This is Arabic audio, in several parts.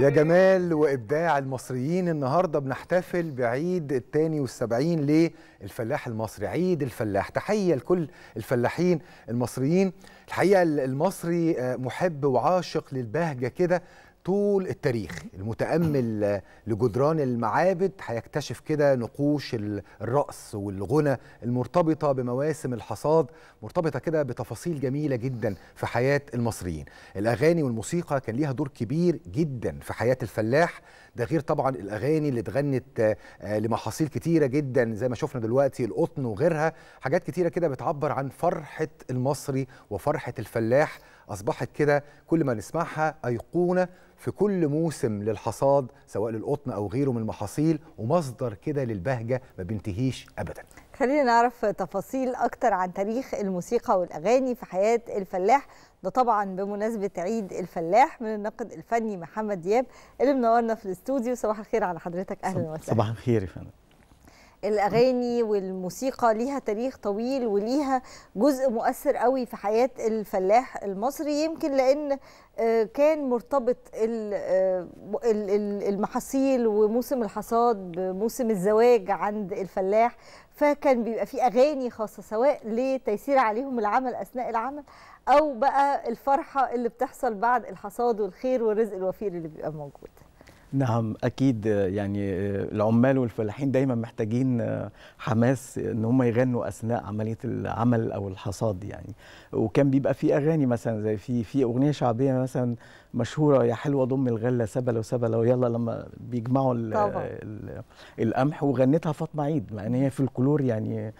يا جمال وإبداع المصريين النهاردة بنحتفل بعيد ال والسبعين للفلاح المصري عيد الفلاح تحية لكل الفلاحين المصريين الحقيقة المصري آه، محب وعاشق للبهجة كده طول التاريخ المتامل لجدران المعابد هيكتشف كده نقوش الراس والغنى المرتبطه بمواسم الحصاد مرتبطه كده بتفاصيل جميله جدا في حياه المصريين الاغاني والموسيقى كان ليها دور كبير جدا في حياه الفلاح ده غير طبعا الاغاني اللي اتغنت آه، لمحاصيل كتيره جدا زي ما شفنا دلوقتي القطن وغيرها حاجات كتيره كده بتعبر عن فرحه المصري وفرحه الفلاح أصبحت كده كل ما نسمعها أيقونة في كل موسم للحصاد سواء للقطن أو غيره من المحاصيل ومصدر كده للبهجة ما بينتهيش أبدا خلينا نعرف تفاصيل أكتر عن تاريخ الموسيقى والأغاني في حياة الفلاح ده طبعا بمناسبة عيد الفلاح من الناقد الفني محمد دياب اللي منورنا في الاستوديو صباح الخير على حضرتك أهلا وسهلا صباح الخير يا فندم الاغاني والموسيقى ليها تاريخ طويل وليها جزء مؤثر قوي في حياه الفلاح المصري يمكن لان آه، كان مرتبط آه، المحاصيل وموسم الحصاد بموسم الزواج عند الفلاح فكان بيبقى في اغاني خاصه سواء لتيسير عليهم العمل اثناء العمل او بقى الفرحه اللي بتحصل بعد الحصاد والخير والرزق الوفير اللي بيبقى موجود نعم اكيد يعني العمال والفلاحين دايما محتاجين آه، حماس ان هم يغنوا اثناء عمليه العمل او الحصاد يعني وكان بيبقى في اغاني مثلا زي في في اغنيه شعبيه مثلا مشهوره يا حلوه ضم الغله سبله وسبله ويلا لما بيجمعوا ال القمح وغنتها فاطمه عيد مع ان هي في الكلور يعني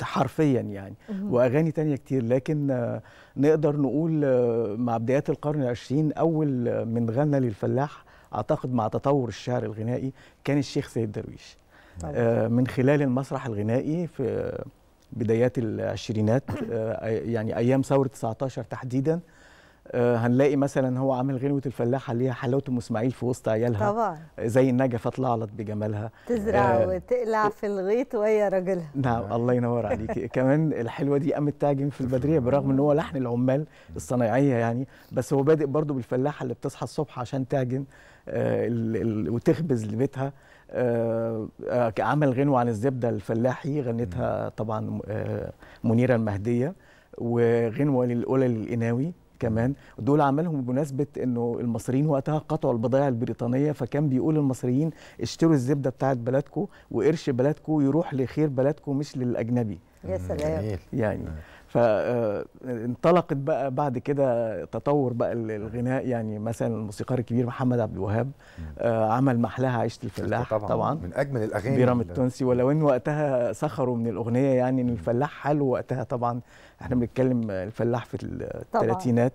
حرفيا يعني واغاني تانية كتير لكن آه، نقدر نقول آه، مع بدايات القرن العشرين اول من غنى للفلاح اعتقد مع تطور الشعر الغنائي كان الشيخ سيد درويش نعم. آه من خلال المسرح الغنائي في بدايات العشرينات آه يعني ايام ثوره 19 تحديدا آه هنلاقي مثلا هو عامل غنوه الفلاحه اللي هي حلاوه ام اسماعيل في وسط عيالها طبعا زي النجفه طلعلت بجمالها تزرع آه وتقلع في الغيط وهي راجلها نعم, نعم. الله ينور عليك كمان الحلوه دي قامت تعجن في البدريه برغم ان هو لحن العمال الصنايعيه يعني بس هو بادئ برضو بالفلاحه اللي بتصحى الصبح عشان تعجن آه، وتخبز لبيتها آه، آه، عمل غنوة عن الزبدة الفلاحي غنتها طبعا منيرة المهدية وغنوة للأولى للإناوي كمان دول عملهم بمناسبة انه المصريين وقتها قطعوا البضائع البريطانية فكان بيقول المصريين اشتروا الزبدة بتاعت بلدكم وقرش بلدكم يروح لخير بلدكم مش للأجنبي يا سلام يعني فانطلقت بقى بعد كده تطور بقى الغناء يعني مثلا الموسيقار الكبير محمد عبد الوهاب آه، عمل محلاها عيشه الفلاح طبعا, طبعا من اجمل الاغاني بيرام التونسي ولو ان وقتها سخروا من الاغنيه يعني ان الفلاح حاله وقتها طبعا احنا بنتكلم الفلاح في الثلاثينات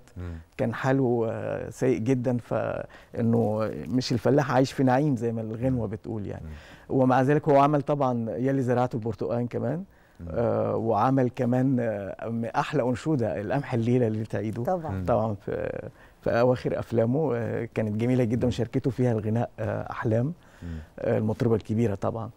كان حاله سيء جدا فانه مش الفلاح عايش في نعيم زي ما الغنوه بتقول يعني ومع ذلك هو عمل طبعا يلي زرعته البرتقال كمان آه، وعمل كمان آه، احلى انشوده القمح الليله اللي تعيده طبعا طبعا في, في اواخر افلامه آه، كانت جميله جدا وشاركته فيها الغناء احلام المطربه الكبيره طبعا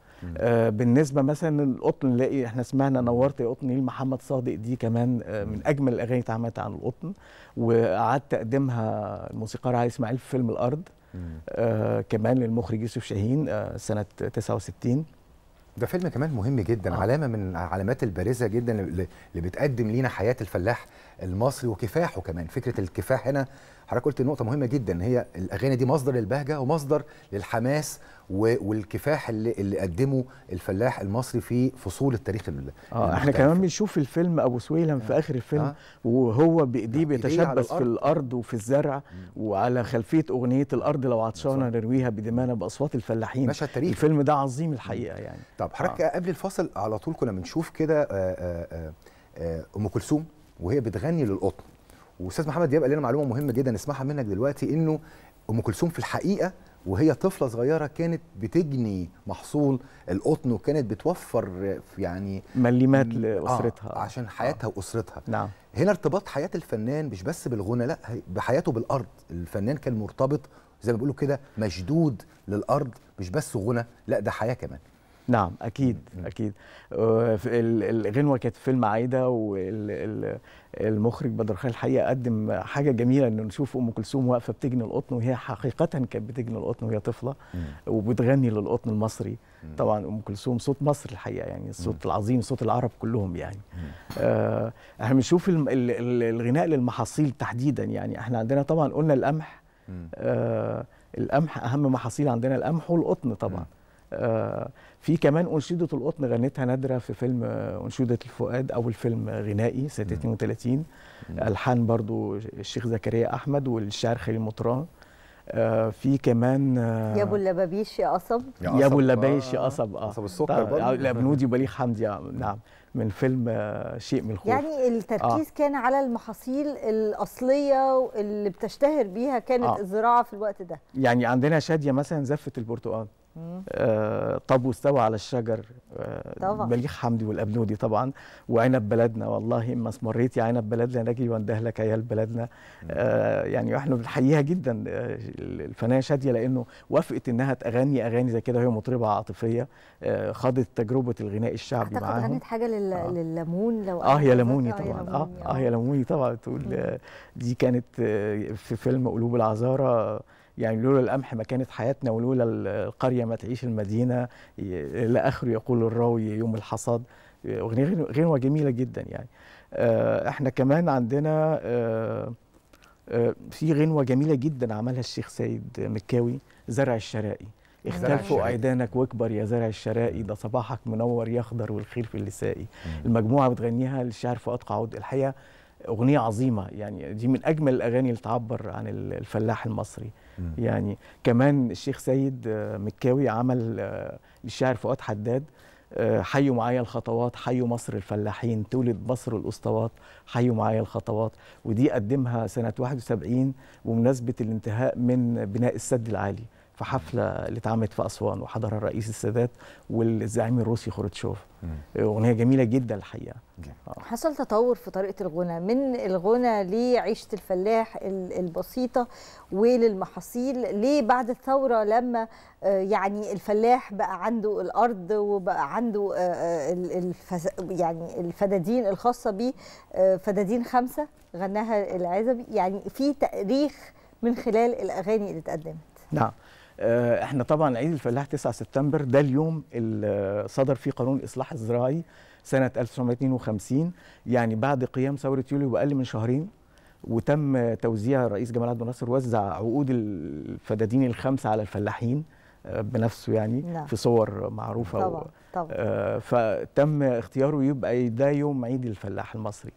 بالنسبه مثلا للقطن نلاقي احنا سمعنا نورت يا قطن محمد صادق دي كمان من اجمل الاغاني اللي اتعملت عن القطن وقعد تقديمها الموسيقار علي اسماعيل في فيلم الارض آه كمان للمخرج يوسف شاهين آه سنه 69 ده فيلم كمان مهم جدا آه. علامه من العلامات البارزه جدا اللي بتقدم لينا حياه الفلاح المصري وكفاحه كمان فكره الكفاح هنا حضرتك قلت نقطه مهمه جدا هي الاغاني دي مصدر للبهجه ومصدر للحماس والكفاح اللي, اللي قدمه الفلاح المصري في فصول التاريخ اه احنا كمان بنشوف الفيلم ابو سويلم آه. في اخر الفيلم آه. وهو بايديه آه. بيتشبث في الارض وفي الزرع مم. وعلى خلفيه اغنيه الارض لو عطشانه نرويها بدمانا باصوات الفلاحين مشهد تاريخي الفيلم ده عظيم الحقيقه يعني طب حضرتك آه. قبل الفاصل على طول كنا بنشوف كده آه، آه، آه، ام كلثوم وهي بتغني للقطن واستاذ محمد دياب قال لنا معلومه مهمه جدا نسمعها منك دلوقتي انه ام كلثوم في الحقيقه وهي طفله صغيره كانت بتجني محصول القطن وكانت بتوفر يعني مليمات آه، لاسرتها آه عشان حياتها آه. واسرتها نعم هنا ارتباط حياه الفنان مش بس بالغنى لا بحياته بالارض الفنان كان مرتبط زي ما بيقولوا كده مشدود للارض مش بس غنى لا ده حياه كمان نعم اكيد اكيد آه، الغنوه كانت فيلم عايده والمخرج بدر خالد الحقيقه قدم حاجه جميله ان نشوف ام كلثوم واقفه بتجني القطن وهي حقيقه كانت بتجني القطن وهي طفله وبتغني للقطن المصري طبعا ام كلثوم صوت مصر الحقيقه يعني الصوت العظيم صوت العرب كلهم يعني آه احنا بنشوف الغناء للمحاصيل تحديدا يعني احنا عندنا طبعا قلنا القمح آه القمح اهم محاصيل عندنا القمح والقطن طبعا آه، في كمان أنشودة القطن غنتها نادرة في فيلم آه، أنشودة الفؤاد أول فيلم غنائي سنة 32 ألحان برضو الشيخ زكريا أحمد والشاعر خليل مطران آه، في كمان يا ابو اللبابيش يا قصب يا ابو اللبابيش يا قصب اه قصب السكر طيب، برضه بنودي وبليغ حمدي نعم من فيلم شيء من الخوف يعني التركيز آه. كان على المحاصيل الاصليه اللي بتشتهر بيها كانت آه. الزراعه في الوقت ده يعني عندنا شاديه مثلا زفه البرتقال آه طب واستوى على الشجر آه طبعا مليح حمدي والابنودي طبعا وعنب بلدنا والله اما اسمريتي يا عنب بلدنا نجي وانده لك يا بلدنا آه يعني احنا بنحييها جدا آه، الفنانه شاديه لانه وافقت انها تغني اغاني زي كده وهي مطربه عاطفيه آه، خاضت تجربه الغناء الشعبي معاها اعتقد غنت حاجه آه. للليمون لو اه يا ليموني طبعا اه اه يا ليموني طبعا تقول دي كانت في فيلم قلوب العذاره يعني لولا القمح ما كانت حياتنا ولولا القرية ما تعيش المدينة إلى آخره يقول الراوي يوم الحصاد أغنية غنوة جميلة جدا يعني آه، احنا كمان عندنا آه، آه، في غنوة جميلة جدا عملها الشيخ سيد مكاوي زرع الشرائي اختلفوا أيدانك واكبر يا زرع الشرائي ده صباحك منور يخضر والخير في اللسائي المجموعة بتغنيها للشاعر فؤاد قعود الحقيقة أغنية عظيمة يعني دي من أجمل الأغاني اللي تعبر عن الفلاح المصري يعني كمان الشيخ سيد آه، مكاوي عمل آه، للشاعر فؤاد حداد آه، حيوا معايا الخطوات حيوا مصر الفلاحين تولد مصر الاسطوات حيوا معايا الخطوات ودي قدمها سنه 71 بمناسبه الانتهاء من بناء السد العالي في حفله اللي اتعملت في اسوان وحضرها الرئيس السادات والزعيم الروسي خروتشوف اغنيه جميله جدا الحقيقه آه. حصل تطور في طريقه الغنى من الغنى لعيشه الفلاح البسيطه وللمحاصيل ليه بعد الثوره لما آه، يعني الفلاح بقى عنده الارض وبقى عنده آه، الفز... يعني الفدادين الخاصه بيه فدادين خمسه غناها العزبي يعني في تاريخ من خلال الاغاني اللي اتقدمت نعم آه، احنا طبعا عيد الفلاح 9 سبتمبر ده اليوم اللي صدر فيه قانون الاصلاح الزراعي سنه 1952 يعني بعد قيام ثوره يوليو باقل من شهرين وتم توزيع الرئيس جمال عبد الناصر وزع عقود الفدادين الخمسه على الفلاحين آه، بنفسه يعني لا. نعم. في صور معروفه طبعا. و... طبعا. آه فتم اختياره يبقى ده يوم عيد الفلاح المصري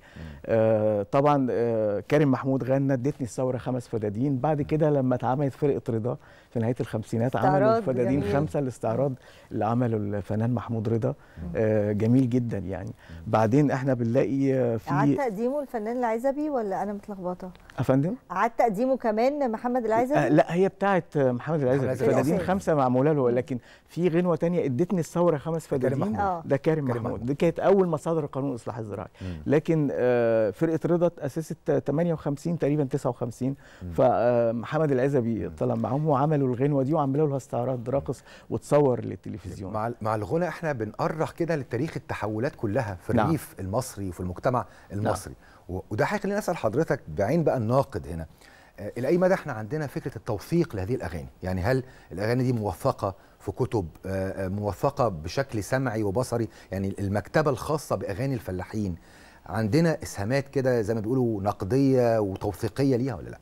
آه طبعا آه كريم محمود غنى ادتني الثوره خمس فدادين بعد كده لما اتعملت فرقه رضا في نهايه الخمسينات عملوا الفدادين جميل. خمسه الاستعراض اللي عمله الفنان محمود رضا آه جميل جدا يعني بعدين احنا بنلاقي آه، في عاد تقديمه الفنان العزبي ولا انا متلخبطه افندم عاد تقديمه كمان محمد العزبي آه لا هي بتاعه محمد العزبي الفدادين خمسه معموله له لكن في غنوه ثانيه ادتني الثوره خمس اسفه محمود آه. ده كارم محمود دي كانت اول مصادر القانون قانون الاصلاح الزراعي لكن آه، فرقه رضا اتاسست 58 تقريبا 59 فمحمد آه، العزبي طلع معاهم وعملوا الغنوه دي وعملوا لها استعراض راقص وتصور للتلفزيون مع مع الغنى احنا بنأرخ كده لتاريخ التحولات كلها في نعم. الريف نعم. المصري وفي المجتمع نعم. المصري نعم. وده هيخليني اسال حضرتك بعين بقى الناقد هنا آه، الى اي مدى احنا عندنا فكره التوثيق لهذه الاغاني يعني هل الاغاني دي موثقه في كتب آه، آه، موثقه بشكل سمعي وبصري يعني المكتبه الخاصه باغاني الفلاحين عندنا اسهامات كده زي ما بيقولوا نقديه وتوثيقيه ليها ولا لا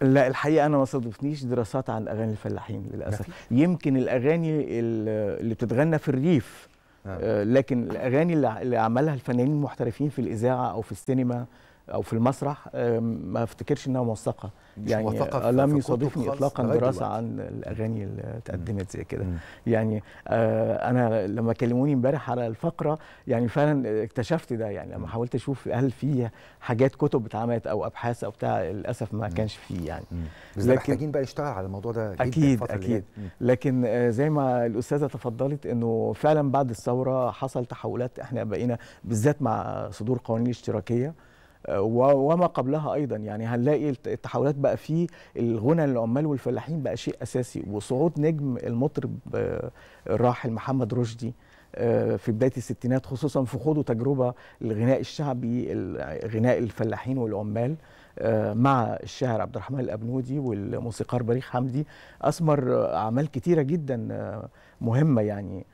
لا الحقيقه انا ما صادفنيش دراسات عن اغاني الفلاحين للاسف يمكن الاغاني اللي بتتغنى في الريف آه. لكن الاغاني اللي عملها الفنانين المحترفين في الاذاعه او في السينما او في المسرح آه، ما افتكرش انها موثقه يعني لم يصادفني اطلاقا دراسه عن الاغاني اللي اتقدمت زي كده يعني آه انا لما كلموني امبارح على الفقره يعني فعلا اكتشفت ده يعني لما حاولت اشوف هل في حاجات كتب اتعملت او ابحاث او بتاع للاسف ما كانش فيه يعني لكن محتاجين بقى نشتغل على الموضوع ده جدا اكيد اكيد لكن آه زي ما الاستاذه تفضلت انه فعلا بعد الثوره حصل تحولات احنا بقينا بالذات مع صدور قوانين الاشتراكيه وما قبلها ايضا يعني هنلاقي التحولات بقى في الغنى للعمال والفلاحين بقى شيء اساسي وصعود نجم المطرب آه، الراحل محمد رشدي آه، في بدايه الستينات خصوصا في خوضه تجربه الغناء الشعبي غناء الفلاحين والعمال آه، مع الشاعر عبد الرحمن الابنودي والموسيقار بريخ حمدي اثمر اعمال كثيره جدا مهمه يعني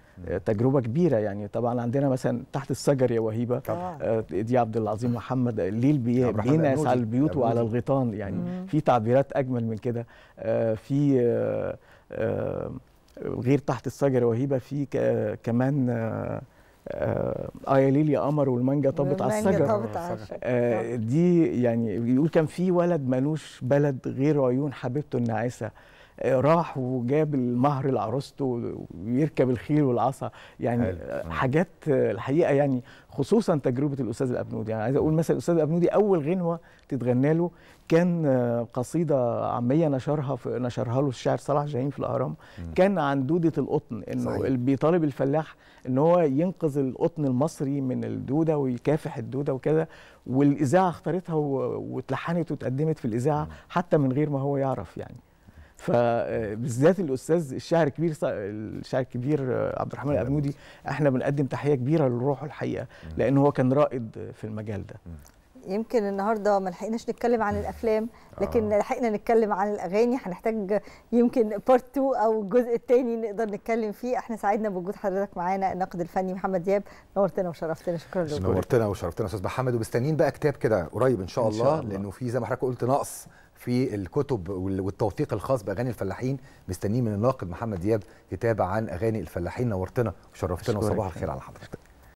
تجربه كبيره يعني طبعا عندنا مثلا تحت الشجر يا وهيبه طبعا. آه، دي عبد العظيم محمد الليل آه، بينعس على البيوت وعلى الغيطان يعني مم. في تعبيرات اجمل من كده آه، في غير تحت الشجر وهيبه في كمان آه يا آية ليل يا قمر والمانجا طبت على الشجر آه دي يعني بيقول كان في ولد ملوش بلد غير عيون حبيبته الناعسه راح وجاب المهر لعروسته ويركب الخيل والعصا يعني هل. آه. حاجات الحقيقه يعني خصوصا تجربه الاستاذ الابنودي يعني عايز اقول مثلا الاستاذ الابنودي اول غنوه تتغنى له كان آه، قصيده عاميه نشرها في نشرها له الشاعر صلاح جاهين في الاهرام كان عن دوده القطن انه بيطالب الفلاح ان هو ينقذ القطن المصري من الدوده ويكافح الدوده وكذا والاذاعه اختارتها واتلحنت وتقدمت في الاذاعه حتى من غير ما هو يعرف يعني فبالذات الاستاذ الشاعر الكبير الشاعر الكبير آه، عبد الرحمن الابنودي احنا بنقدم تحيه كبيره لروحه الحقيقه لان هو كان رائد في المجال ده يمكن النهارده ما لحقناش نتكلم عن الافلام آه. لكن لحقنا نتكلم عن الاغاني هنحتاج يمكن بارت 2 او الجزء الثاني نقدر نتكلم فيه احنا سعدنا بوجود حضرتك معانا الناقد الفني محمد دياب نورتنا وشرفتنا شكرا لوجودك نورتنا وشرفتنا استاذ محمد ومستنيين بقى كتاب كده قريب ان شاء الله, إن شاء الله. لانه في زي ما حضرتك قلت نقص في الكتب والتوثيق الخاص باغاني الفلاحين مستنيين من الناقد محمد دياب كتاب عن اغاني الفلاحين نورتنا وشرفتنا وصباح الخير على حضرتك